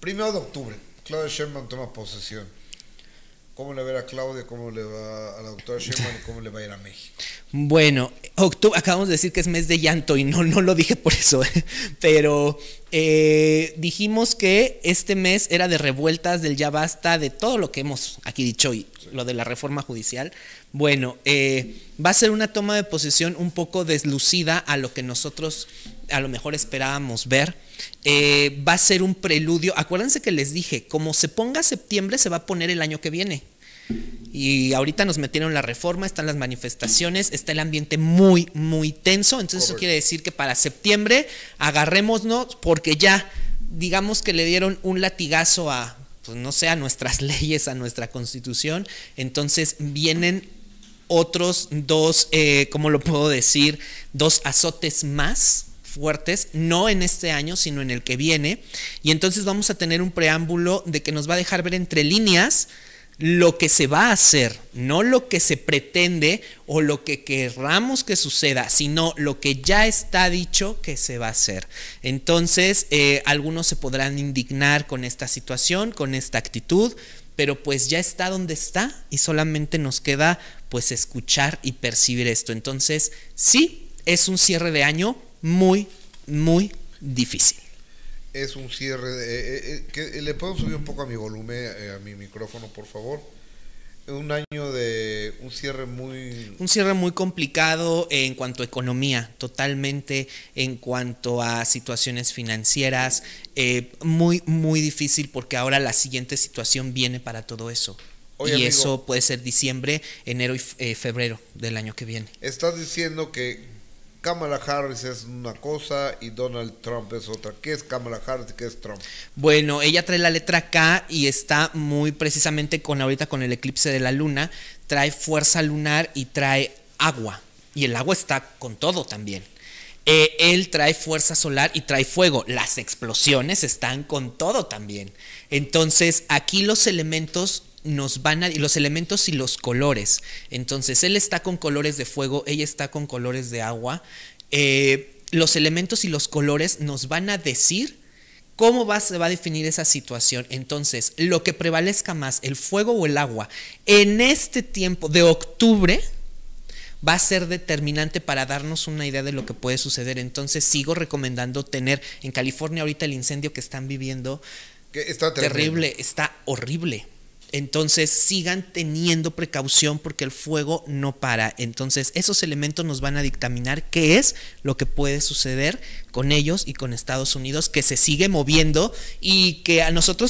Primero de octubre, Claudia Sherman toma posesión. ¿Cómo le va a, ver a Claudia, cómo le va a la doctora Sherman y cómo le va a ir a México? Bueno, octubre, acabamos de decir que es mes de llanto y no lo dije por eso, pero eh, dijimos que este mes era de revueltas del ya basta, de todo lo que hemos aquí dicho hoy, lo de la reforma judicial. Bueno, eh, va a ser una toma de posición un poco deslucida a lo que nosotros a lo mejor esperábamos ver. Eh, va a ser un preludio. Acuérdense que les dije, como se ponga septiembre, se va a poner el año que viene. Y ahorita nos metieron la reforma, están las manifestaciones, está el ambiente muy, muy tenso. Entonces eso quiere decir que para septiembre agarrémonos porque ya, digamos que le dieron un latigazo a, pues no sé, a nuestras leyes, a nuestra constitución. Entonces vienen otros dos, eh, ¿cómo lo puedo decir? Dos azotes más fuertes, no en este año, sino en el que viene. Y entonces vamos a tener un preámbulo de que nos va a dejar ver entre líneas lo que se va a hacer, no lo que se pretende o lo que querramos que suceda, sino lo que ya está dicho que se va a hacer. Entonces, eh, algunos se podrán indignar con esta situación, con esta actitud, pero pues ya está donde está y solamente nos queda pues escuchar y percibir esto. Entonces, sí, es un cierre de año muy, muy difícil es un cierre. Eh, eh, eh, que, ¿Le puedo subir un poco a mi volumen, a mi micrófono, por favor? Un año de un cierre muy... Un cierre muy complicado en cuanto a economía, totalmente, en cuanto a situaciones financieras, muy, muy difícil porque ahora la siguiente situación viene para todo eso. y eso puede ser diciembre, enero y febrero del año que viene. Estás diciendo que Kamala Harris es una cosa y Donald Trump es otra. ¿Qué es Kamala Harris qué es Trump? Bueno, ella trae la letra K y está muy precisamente con ahorita con el eclipse de la luna, trae fuerza lunar y trae agua. Y el agua está con todo también. Eh, él trae fuerza solar y trae fuego. Las explosiones están con todo también. Entonces, aquí los elementos nos van a los elementos y los colores. Entonces, él está con colores de fuego, ella está con colores de agua. Eh, los elementos y los colores nos van a decir cómo va, se va a definir esa situación. Entonces, lo que prevalezca más, el fuego o el agua, en este tiempo de octubre va a ser determinante para darnos una idea de lo que puede suceder. Entonces, sigo recomendando tener en California ahorita el incendio que están viviendo. Está terrible está horrible. Entonces sigan teniendo precaución porque el fuego no para. Entonces esos elementos nos van a dictaminar qué es lo que puede suceder con ellos y con Estados Unidos, que se sigue moviendo y que a nosotros